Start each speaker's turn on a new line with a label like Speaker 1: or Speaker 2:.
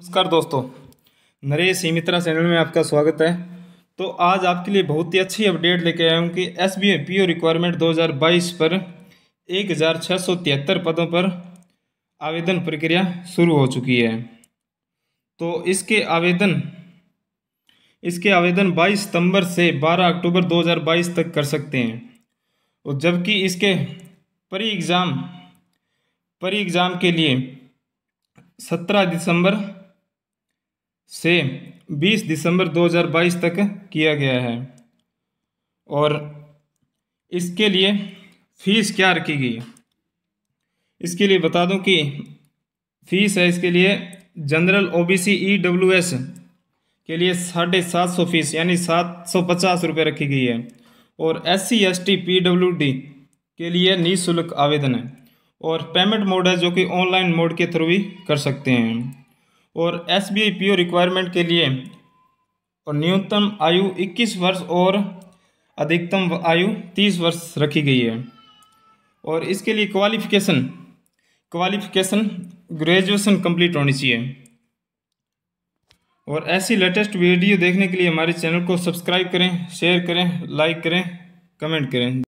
Speaker 1: नमस्कार दोस्तों नरेश ही मित्रा चैनल में आपका स्वागत है तो आज आपके लिए बहुत ही अच्छी अपडेट लेके आया हूँ कि S B A P O requirement दो हज़ार बाईस पर एक हज़ार छः सौ तिहत्तर पदों पर आवेदन प्रक्रिया शुरू हो चुकी है तो इसके आवेदन इसके आवेदन 22 सितंबर से 12 अक्टूबर 2022 तक कर सकते हैं और जबकि इसके परी एग्ज़ाम परी एग्ज़ाम के लिए 17 दिसंबर से 20 दिसंबर 2022 तक किया गया है और इसके लिए फीस क्या रखी गई इसके लिए बता दूं कि फीस है इसके लिए जनरल ओबीसी ईडब्ल्यूएस के लिए साढ़े सात सौ फीस यानी सात सौ पचास रुपये रखी गई है और S C S T P W D के लिए निःशुल्क आवेदन है और पेमेंट मोड है जो कि ऑनलाइन मोड के थ्रू भी कर सकते हैं और S B P O requirement के लिए और न्यूनतम आयु 21 वर्ष और अधिकतम आयु 30 वर्ष रखी गई है और इसके लिए क्वालिफिकेशन क्वालिफिकेशन ग्रेजुएशन कंप्लीट होनी चाहिए और ऐसी लेटेस्ट वीडियो देखने के लिए हमारे चैनल को सब्सक्राइब करें शेयर करें लाइक करें कमेंट करें